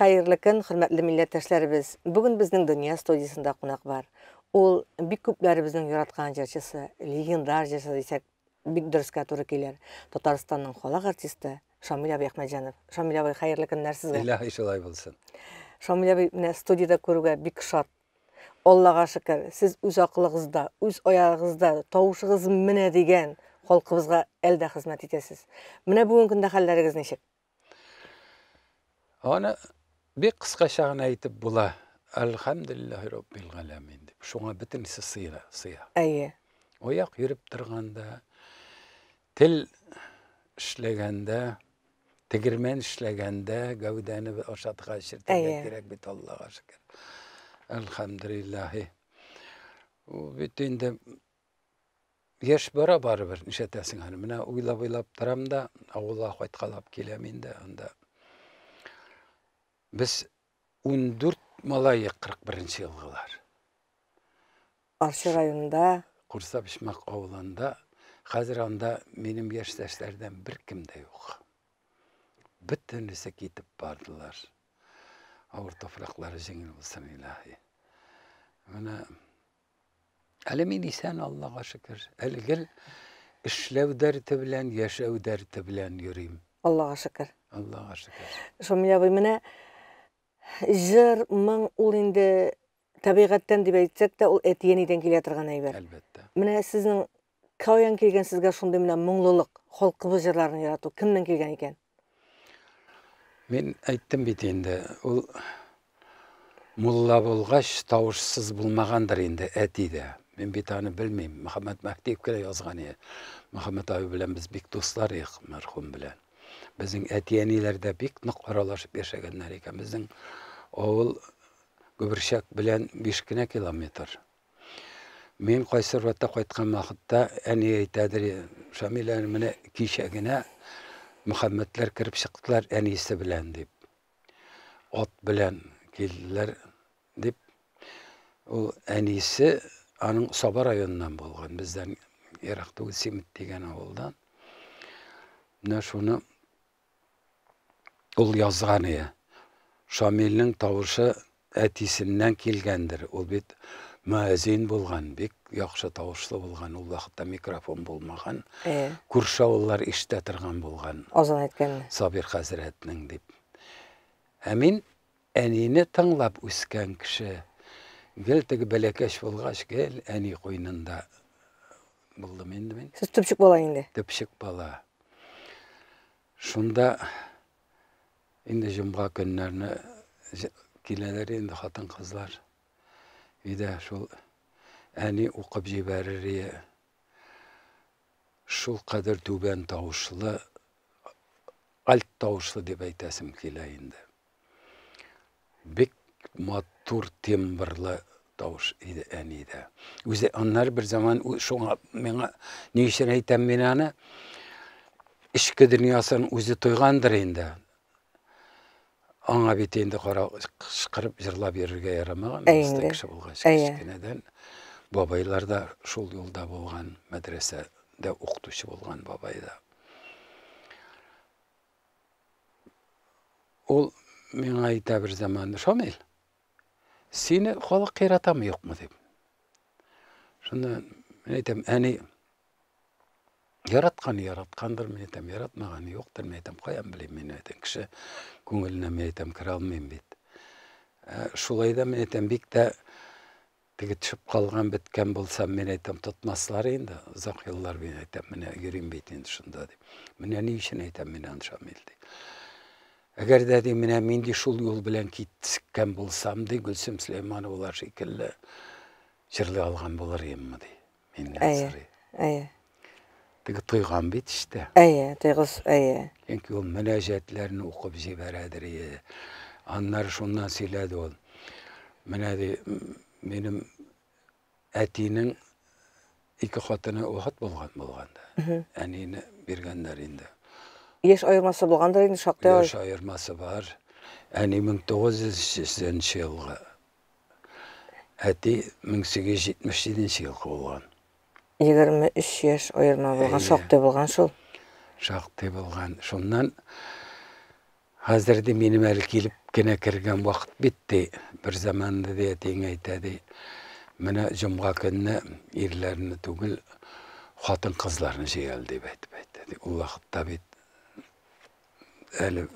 Хәйерле күн хөрмәтле милләттәшләребез. Бүген безнең дөнья студиясында кунак бар. Ул бик күпләребезнең яраткан җырчысы, легендар җырчы дисәк, бик дөрескә туры килер. Татарстанның халык артисты Шамил абый Әхмәтҗанов. Шамил абый, хәерле көннәр сезгә. Илаһи шулай булсын. Шамил абый менә студиядә күрүгә бик шат. Аллага шөкер, сез үз акылыгызда, үз аягыгызда, тавышыгыз менә дигән халкыбызга әлдә хезмәт итәсез. Менә бүген көндә хәлләрегез ничек? Аны бек қысқаша ғана айтып була алхамдулиллахи роббил аламин деп шуңа бөтенесе сыя сыя әйе ояқ жүріп тұрғанда тіл эшләгәндә тігірмен эшләгәндә гәүдәне ошатқа шертергә керек бит аллага шөкер алхамдулиллахи бит инде бара барыбер нишләтәсең әле ойлап уйлап уйлап да авылга кайткалап киләм инде анда біз 14 малайы 41 жылғылар арча районында курсап ишмак ауылында қазір анда менің яшташтардан бір кімде де жоқ бүтінісі кетіп бардылар ауыр топырақлары жеңіл болсын илахи міне әлі мен исән аллаға шүкір ілгір ішләу дәрті білән яшәу дәрті білән йөрим аллаға шүкір аллаға шүкір шо менә жыр мың ол инде табигатьтән деп әйтсәк ол ул әтиенидән килә торган әйбер әлбетте менә сіздің каян келген сізге сондай менә моңлылык халкыбыз җырларын ярату кімнен келген екен мен айттым бит енді ол мұлла болғаш тавышсыз булмагандыр енді әти мен бит аны белмим мөхәммәд мәхтиевкә язган ие мөхәммәд абый белән без бик дуслар идек мәрхүм белән безнең әти әниләр дә аралашып яшәгәннәр икән Ол Гүбіршәк білән 5 кіне километр. Мен қайсыр қайтқан мақытта әне әйтәдір Шамил әніміне кешәгіне кіріп шықтылар әнесі білән деп. От білән келділер деп. Ол әнесі аның Саба районынан болған. Бізден Ирақта Семит деген ауылдан. Мына шуны ол язған шамилнең тауышы әтисеннән килгәндер ол бит мөәзин болған, бек яқшы тауышлы болған, ол уақытта микрофон болмаған, Құршаулар э. авыллар болған. Озан булган азан әйткән сабир хәзрәтнең деп. ә мин таңлап тыңлап үскән кеше гел бәләкәш болғаш кел әне әни куйнында булдым инде мин бала бала шонда Енді жұмға күннәріне киләләр енді хатын қызлар Өйдә шул әни укып җибәрер Шул қадір төбен таушылы альт таушылы деп айтасым килә енді бек матур тембрлы тавыш еді әни дә. Үзе аннар бір заман шоңа миңа ни өчен әйтәм мин аны? Ишке дөньясын үзе туйгандыр аңа бит қара жырлап беруге ярамаған біздің ә кіші болғаш ә, кішкенеден ә. бабайлар да шул жолда болған медреседе оқытушы болған бабай да ол мен айта бір заманда шамил сені халық қиратамы жоқмы деп шында мен айтамын әне яратқаны яратқандыр мен айтамын яратмағаны жоқтыр мен айтамын қаян білемін мен айтам кіші көңіліне мен айтамын кіре алмаймын дейді э, шулай да мен айтамын бекта тігі түсіп қалған біткен болсам мен айтамын тұтмаслар енді ұзақ жылдар мен айтамын міне үйренбейді енді шында деп міне не үшін айтамын мен аншамел деп әгәр дә ди мен де шул жол белән киткән болсам де гүлсім сөләймановалар шикелле җырлый алган булыр идемме ди мен сорый иә тыйған бит іште Әйе, тыйғыз, әйе. Чөнки ул мөнәҗәтләрне укып җибәрәдер. Аннар шуннан сөйләде ул. Менә минем әтинең ике хатыны вафат булган булганда. Әнине бергәннәр инде. Яшь аермасы булгандыр инде шактый. Яшь аермасы бар. Әни 1980 елгы. Әти 1877 елгы булган. 23 үч жаш оерма болған э, шоктой болгон шул шоктой болгон шундан азырды меним әлі келіп кене кірген уақыт бітті бір заманды де тең айтады міне жұмға күні ерлеріні түгіл қатын қызларын жегел деп айтып айтады ол уақытта бит әлі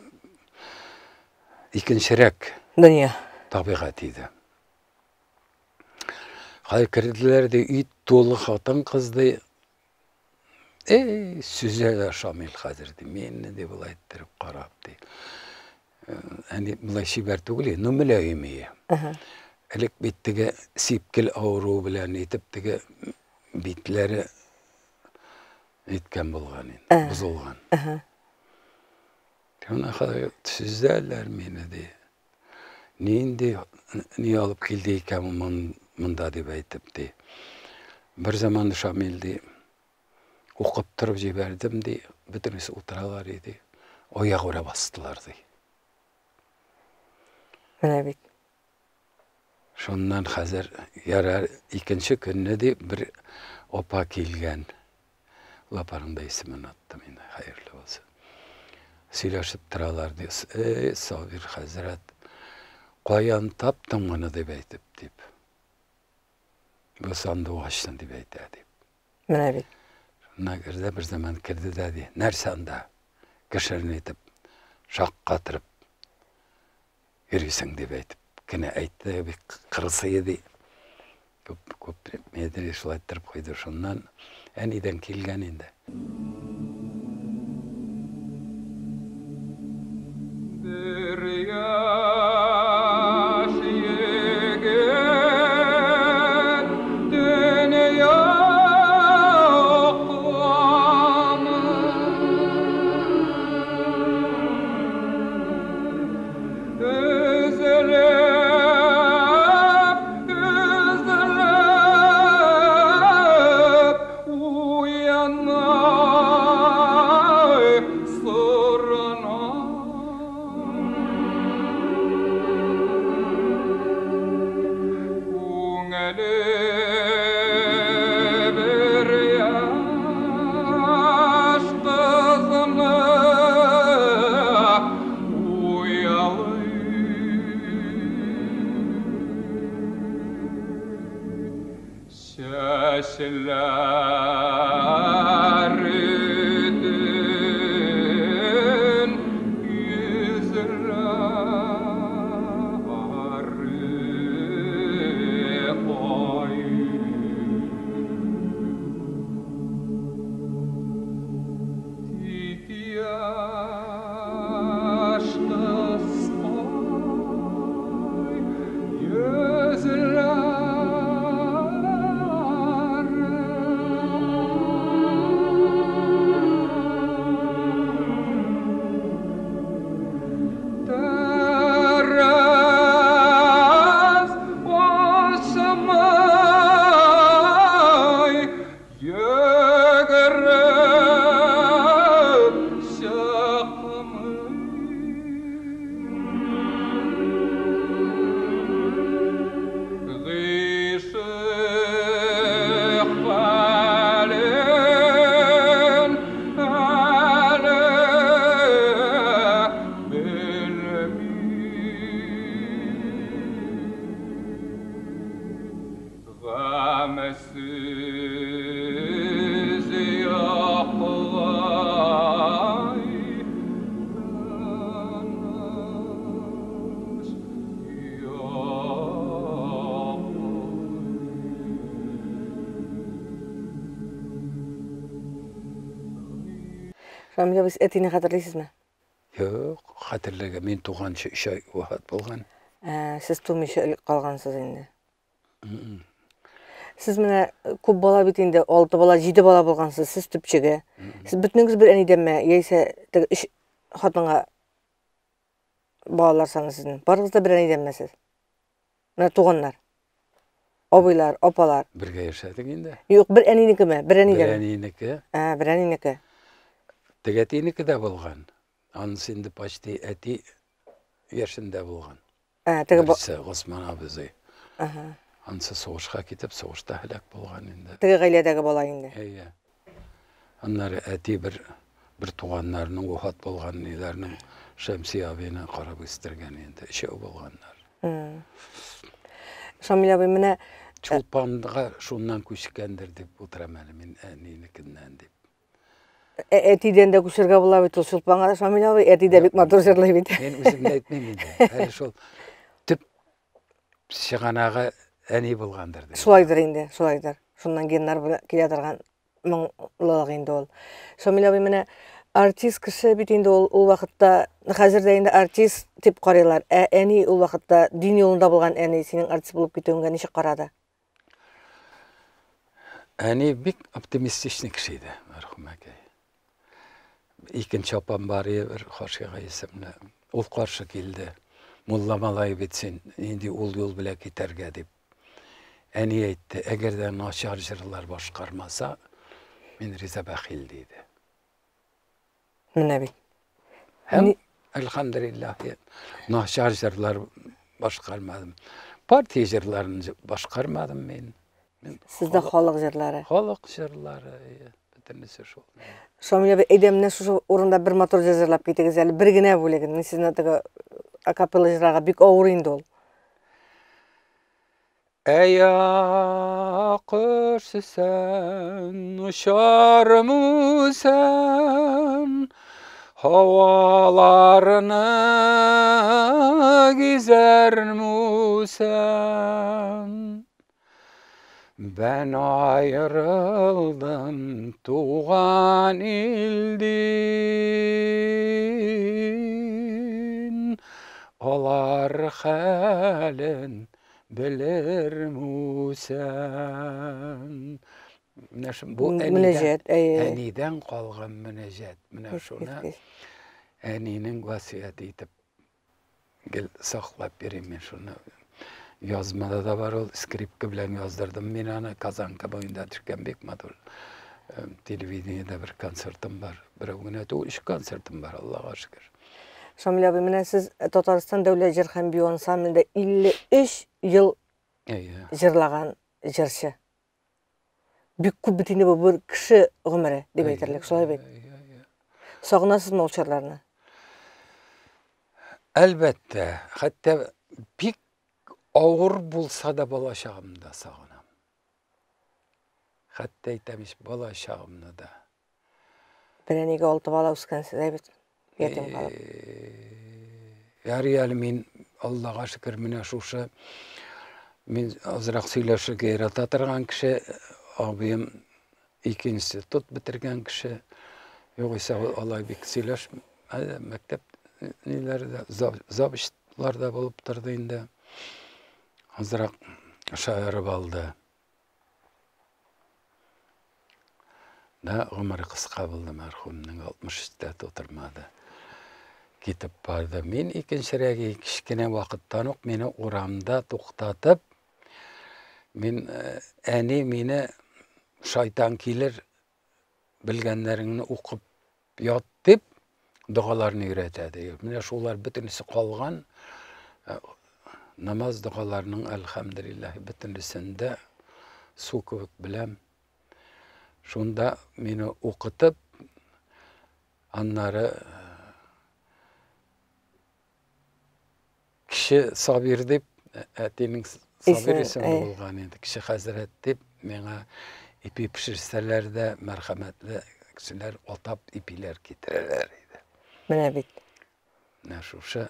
екіншірек дүние табиғат еді кірділер де үй толы қатын қызды. Эй, сүзеді Шамил қазірді, мені де бұл айттырып қарап дейді. Әне, мұлай шибәр түгілі, нүмілі үймейі. Әлік беттігі сипкіл ауру білән етіптігі бетлері еткен болған енді бұзылған. Оны қалай сүздәлер мені де. Нейінде, не алып келді екен мында деп айтыпты бір заман шамилді оқып тұрып жібердім де бітіресі отыралар еді аяқ ұра бастылар дей мына бит шоннан қазір ярар екінші күні де бір опа келген лапарында ісімін аттым, мен қайырлы болсын сөйлесіп тұралар дес ей сабир хазірат қоян таптым мұны деп айтып деп босанды уачтын деп айтты деп мына бит мына кирде бир заман кирди да ди нәрсе анда кішірнетіп жақ қатырып жүресің деп айтып кіне айтты қырысы еді көп көп медре қойды шыннан әниден келген енді бір Эмне биз этини кадырлайсызбы? жоқ мен туғанша үш ай убакыт сіз қалғансыз енді сіз көп бала бит 6 бала, 7 бала болғансыз сіз түпшігі сіз бүтнеңез бір балалар саны бір Барыгыз да бер апалар. Ә, тегетинікі де болған анысы енді почти әти ершінде болған бірісі ғосман абызы анысы соғышқа кетіп соғышта һәләк болған енді теге ғаиләдәге бала инде иә, иә. аннары әти бір бір туғандарының уфат болған нелерінің шәмси абыны қарап өстірген енді үшеу болғандар шамил абый менә чулпанға шуннан күчкәндер дип утырам әле мин әнинекеннән әтиден де көшерге бола бит ул шолпанга да матур мен әни булгандыр деп шулайдыр инде шулайдыр шуннан геннар килә торган артист кеше бит инде ол ул артист деп карыйлар ул артист болып китүеңә неше карады әни бик оптимистичный кеше мәрхүм әке ikkinchi opam baravar qarshiga ismli u qarshi keldi mulla malayev etsin endi ul yo'l bilan ketarga deb ani aytdi agarda nochar jiralar boshqarmasa men riza baxil deydi minabi ham alhamdulillah nochar jiralar boshqarmadim partiya jirallarini boshqarmadim men sizda xoliq jiratlari xoliq jiratlari түрлісі шол эдем мына шушу орында бир мотор жазырлап кетегиз әлі бир сиздин тиги бик оор сен Бән айырылдым туған елден Олар халін білер Мусан Бұл әниден, әниден қалған мінәжет. Мінә шуны әнинің васият етіп, гел сақлап берем мен шуны Yozmada da var ol. Skripka bilen yozdurdim ben ana. Kazanka boyunda Türkan Bekmadol. Televideniyada bir konsertim var. Bir gün o konsertim var Allah'a şükür. Татарстан 53 җырлаган җырчы. Бик күп бу ауыр болса да бала шағымда сағынам хатта айтамыз бала шағымды да бірәнеге алты бала өскенсіз әйбіт ертең қалып э, әрі мен аллаға шүкір міне шушы мен азырақ сөйлешуге ярата тұрған кіші абыйым екі институт бітірген кіші юғиса алайбек сөйлеш мектеп нелерде завучтарда болып тұрды енді азырақ шайырып алды да ғұмыры қысқа болды марқұмның алтмыш үште отырмады кетіп барды мен екінші рәге кішкене уақыттан ук мені орамда тоқтатып мен ә, әне мені шайтан келер білгәндеріңді оқып ұят деп дұғаларын үйретеді міне шулар бүтінісі қалған намаз дұғаларының әлхамдулиллах бітірісінде су көп білем. Шунда мені оқытып, аннары кіші сабир деп, әтенің сабир есімі болған енді, Кіші хазірет деп, мені ипи пішірсәлер де мәрхәмәтлі кісілер отап ипилер кетірерлер еді. Міне бит. Міне шушы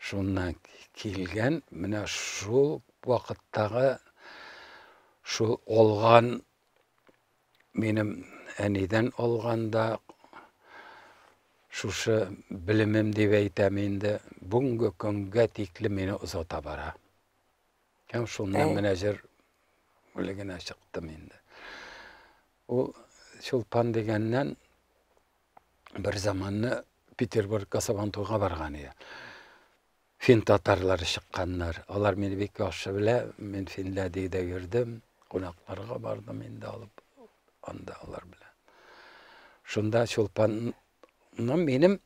шуннан келген менә шул вакыттагы шул олған менім әнидән алганда шушы білімім дип әйтәм инде бүгенге көнгә тикле мине озата бара һәм шуннан менәҗер бүлегенә чыктым инде ул чулпан дигәннән бер заманны петербургка сабантуйга барған иде фин татарлары шыққандар олар мені бек жақсы біле мен финляндияда жүрдім қонақтарға бардым енді алып анда олар білен шында шолпанны менің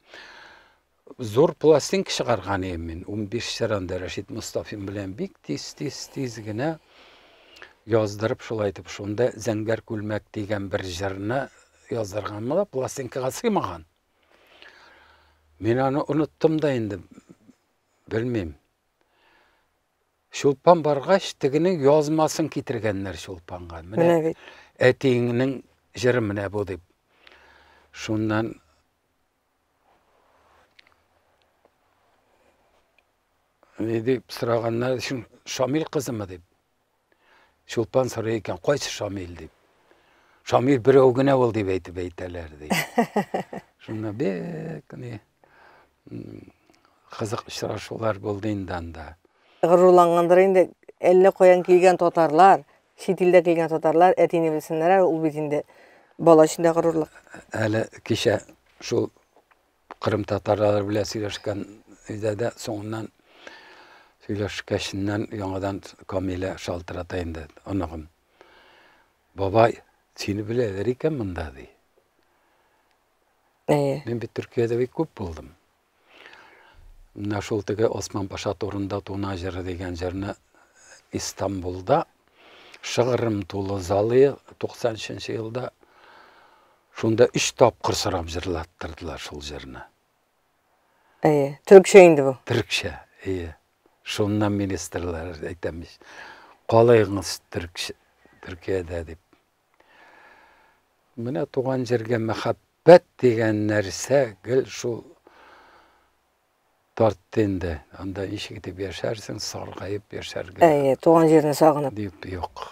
зор пластинка шығарған емін. 15 он жарында рашид мұстафин білен бік тез тез тез ғана жаздырып айтып шонда зәңгәр көлмәк деген бір жырны жаздырғанмын да пластинкаға сыймаған мен аны ұнаттым да енді білмеймін шолпан барғаш тігінің ұялмасын кетіргендер шолпанға міне әтеңнің жыры міне бұл деп шундан не деп сұрағаннар шамил қызы деп шолпан сұрай екен қойшы шамил деп шамил біреу өгіне ол деп айтып айталар дейді бек қызық очрашуулар болду инданда гырурлангандыр енді элне қоян кийген татарлар чет элде кийген татарлар этини билсиңер ул бит инде бала ичинде гырурлык әле кичә шул кырым татарлары белән сөйләшкән өйдә дә соңыннан сөйләшкәченнән яңадан шалтыратайын шалтырата инде оныгым бабай сине беләләр икән монда ди мен бит төркиядә бик күп булдым мына шул теге осман паша турында туна жері деген жеріне Истанбулда шығырым тулы залы үшінші жылда шунда үш тапқыр сұрап жырлаттырдылар шол жеріне Әйе, э, түрікше енді бұл түрікше иә шуннан министрлер айтамыз қалайыңыз түркияда деп міне туған жерге махаббат деген нәрсе гіл шул тартты енді анда ешікте бершәрсің сарғайып бершәрге әйе туған жерін сағынып деп жоқ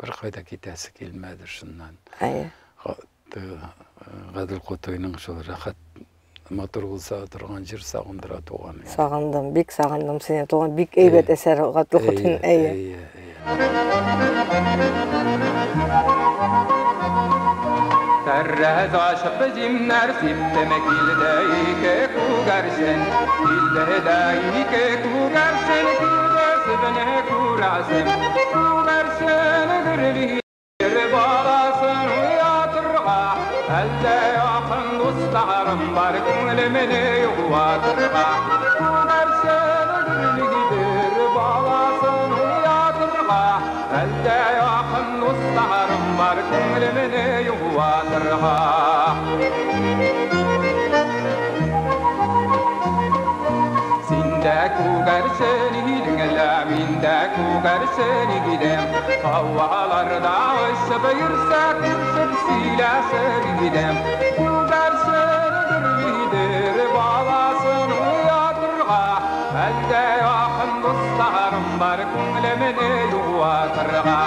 бір қайда кетәсі келмеді шыннан әйе ғаділ қотойның сол рахат мотор болса тұрған жер сағындыра туған сағындым бек сағындым сені туған бек әйбәт әсәр ғаділ қотойдың әйе Тәррәз ашып бізім нәрсіп тәмәкілдәй кәку قرشن إلا دايك قرشن كوبس بن كوراسن قرشن قرلي رباراسن ويا ترقع هلا يا خندوس تعرم بارك ولمن يغوى ترقع قرشن قرلي رباراسن ويا ترقع هلا يا خندوس تعرم بارك ولمن يغوى ترقع Gidek ugersin gidem Havalarda ısı bıyırsak Sık silesin gidem Ugersin gidir Balasını yatırga Elde yakın dostlarım var Kunglimini yuvatırga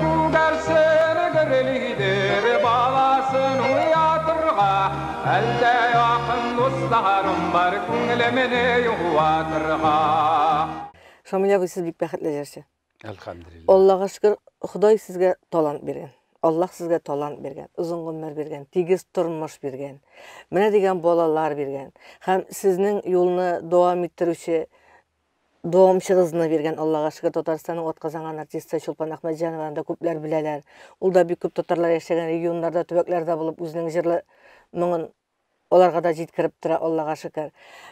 Ugersin girlidir Balasını yatırga Elde yakın dostlarım var Kunglimini yuvatırga Familiya bu siz büyük bəxtlə yersin. Elhamdülillah. Allah'a şükür, берген sizə talant verən. Allah sizə talant берген uzun ömür берген tegiz turmuş bergen. Mene degen bolalar bergen. Hem sizin yolunu devam ettirişi, Татарстанның артисті Шолпан да көплер біләләр. Ул да бик көп татарлар яшәгән регионнарда, төбәкләрдә булып оларға да жеткіріп тұра Аллаға шүкір.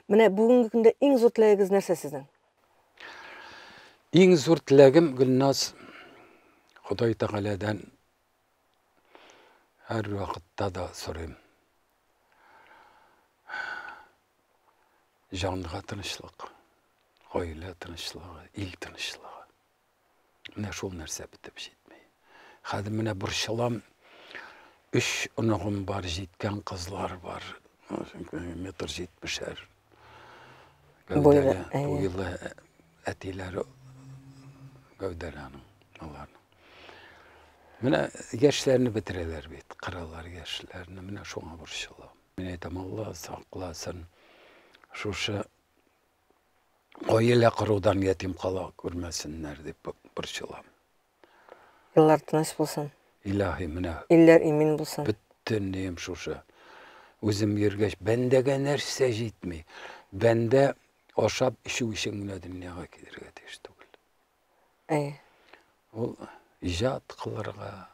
Міне бүгінгі күнде ең зор нәрсе сіздің? ең зор тілегім гүлназ құдай тағаладан әр уақытта да сұраймын жанға тыныштық ғаилә тыныштығы ел тыныштығы міне шол нәрсе бітіп жетмей қазір міне бір үш ұнығым бар жеткен қызлар бар метр жетпіс әр бойлы әтелері. Gövder Hanım, onların. Mine gençlerini bitireler bit, karalar gençlerini, mine şuna vuruşalım. Mine etem Allah saklasın, şuşa Qoyla қырудан yetim қала көрмәсіннәр деп бұршылам. Илар тыныш болсын. Илаһи менә. Илләр имин булсын. шушы. ергеш бәндеге Э. ол ижад кылырга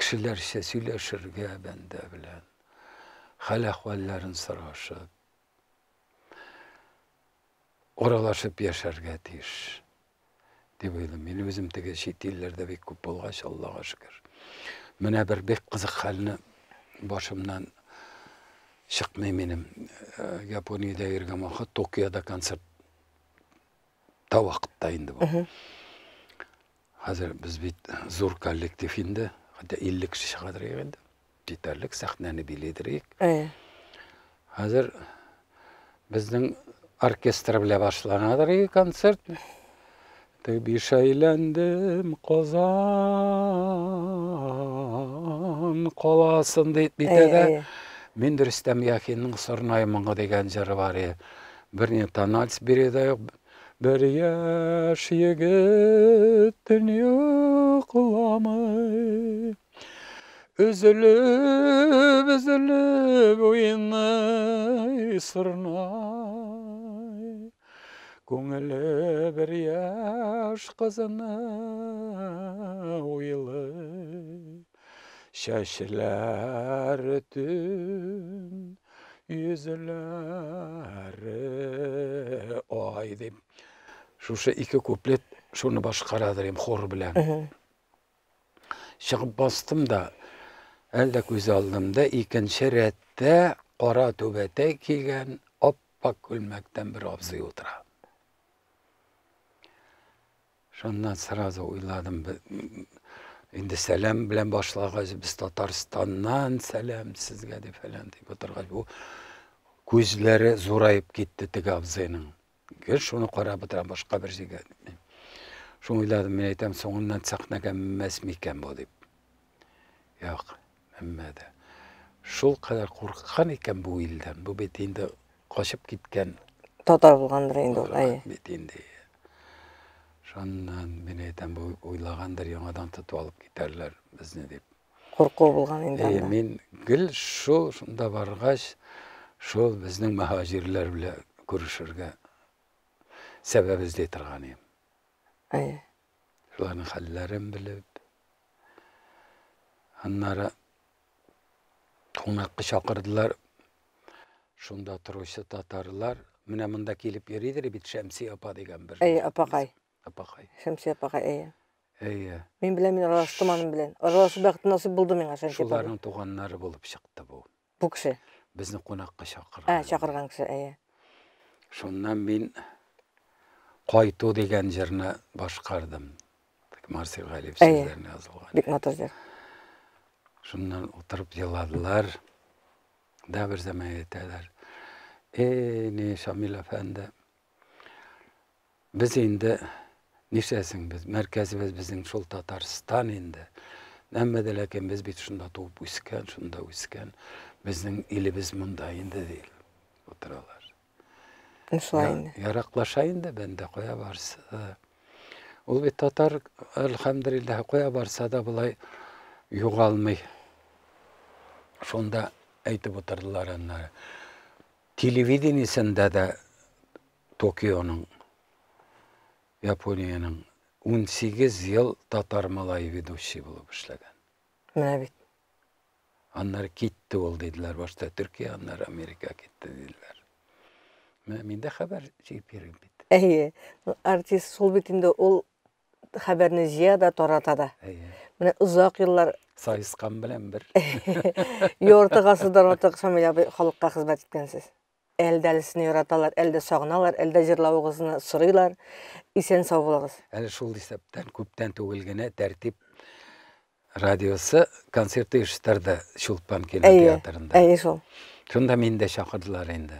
кишилерче сүйлөшүргө бенде білен, хал ахвалларын сурашып оралашып жашарга тийиш деп ойлойм мен өзүм тиги чет бек көп болгоч аллага шүкүр мына бир бек қызық халны башымдан чыкмый менім. Э, японияда йөргөн убакыт токиодо концерт та уақытта енді бұл қазір біз зор коллектив енді хотя эллик кіші қадір енді жетерлік сахнаны биледірейік қазір э. біздің оркестр біле концерт ты биш әйләндім қозан қоласын дейді э, бүйтеді э, мен де рүстәм яхиннің деген жыры бар е біріне тональс береді bir yaş yigit dunyo qilami üzülüp üzülüp o'yinay sirnay bir yosh qizini o'ylay shashilar tun yuzlari oy deb шушы ике куплет шуны башкарадыр эми хор белән Шығып бастым да әлдә алдым да икенче рәттә кара түбәтәй кигән аппак күлмәктән бер абзый утыра шуннан сразу уйладым инде сәлам белән башлагач без татарстаннан сәлам сезгә дип фәлән дип утыргач бу көзләре зурайып китте теге абзыйның кел шуны карап башка бір берсеге шуны ойладым мен айтам соңынан сахнага минмес микен бу деп жоқ минмеди шул кадар корккан экен бул элден бул бит энди качып кеткен татар болғандыр енді ул бит энди ошондан мен айтам бул ойлагандыр жаңадан тутуп алып кетерлер бізді деп коркуу болгон энди э, мен гүл шул шунда баргач шул біздің махажирлер менен көрүшөргө сәбәп іздей тұрған ем әйе солардың хәлләрін біліп аннары қонаққа шақырдылар шонда тұрушы татарлар міне мында келіп йөридер бит шәмси апа деген бір әй апақай апақай шәмси апақай иә иә мен білем мен араластым білен араласып бақыты насып болды миңа шулардың туғандары болып шықты бұл бұл кісі бізді қонаққа шақырған ә шақырған кісі иә шоннан мен қайту деген жеріне башқардым марсель ғалиев сөздеріне жазылған бекматаздар шуннан отырып жыладылар да бір заман айтадылар Е, э, не шамил әфәнді біз енді нешесің біз мәркәзіміз біздің шул татарстан енді әммәде ләкин біз бит шунда туып өскен шунда өскен біздің илебез мында енді дейді отыралар Ныслайын. Ярақлашайын да бәнде қоя барсы. Ол ә, бит татар, әлхамдыриллах, қоя барса да бұлай юғалмай. Шонда әйтіп отырдылар аннары. Телевидениесінде да Токионың, Японияның 18 ел татар малай ведущий болып ішлеген. Мына бит. Аннар кетті ол деділәр башта Түркия, аннар Америка кетті деділәр менде хабар берген бит әйе артист сол бетінде инде ол хабарны жия да торатады әйе міне ұзақ жылдар сайысқан білем бір орта ғасырдан отық шамиля халыққа қызмет еткенсіз әлде әлісіне ұраталар әлде сағыналар әлде жырлауығызына сұрайлар есен сау болыңыз әлі шул есептен көптен төгілгені тәртіп радиосы концертті ұйыштырды шулпан кинотеатрында әйе шол сонда мені де шақырдылар енді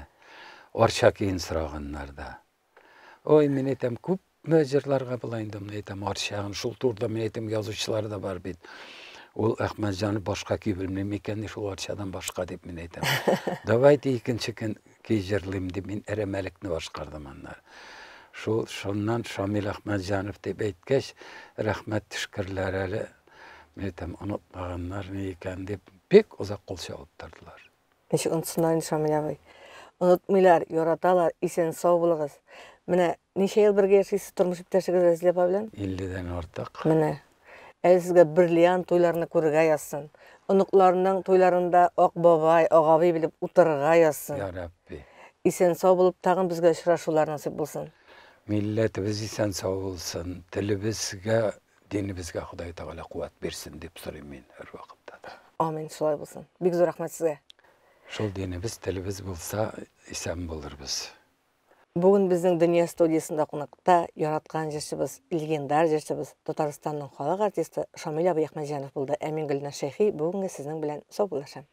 Orşakin сұрағаннарда. Ой, мен айтам, көп мөжірларға бұлайындым, мен айтам, Оршағын, шул турда мен айтам, язушылар да бар бит. Ол Ахмаджаны башқа ки білмем екен, шул Оршадан башқа деп мен айтам. Давайте екінші кей жерлемді мен әрі мәлікні башқардым аннар. Шул шоннан Шамил Ахмаджанов деп әйткәш, рәхмәт тішкірләр әлі, мен айтам, ұнытмағаннар не екен деп, бек ұзақ қол шағып тұрдылар. Ничек ұнтысынан Шамил абай? Unutmaylar, yoratalalar, isen sog' bo'lasiz. міне неше жыл бірге yashaysiz, turmush bittasiga Razilya bilan? 50 dan ortiq. Mana Әл сізге бірлиян тойларына көрігі аясын. Ұнықларының тойларында оқ бабай, оғаби біліп ұтырға аясын. Я Рабби. Исен сау болып, тағын бізге ұшырашулар насып болсын. Милләтебез исен сау болсын, тілі бізге, дені Құдай тағала қуат берсін деп сұраймын мен әр вақытта да. Амин, солай болсын. Бек зор рахмет сізге. Шол денебіз, тіліміз болса, исән болырбыз. Бүгін біздің дүния студиясында қонақта яратқан жыршыбыз, легендар жыршыбыз, Татарстанның халық артисті Шамиля Баяхмеджанов болды. Әмин Гүлна Шейхи бүгінгі сіздің білән сау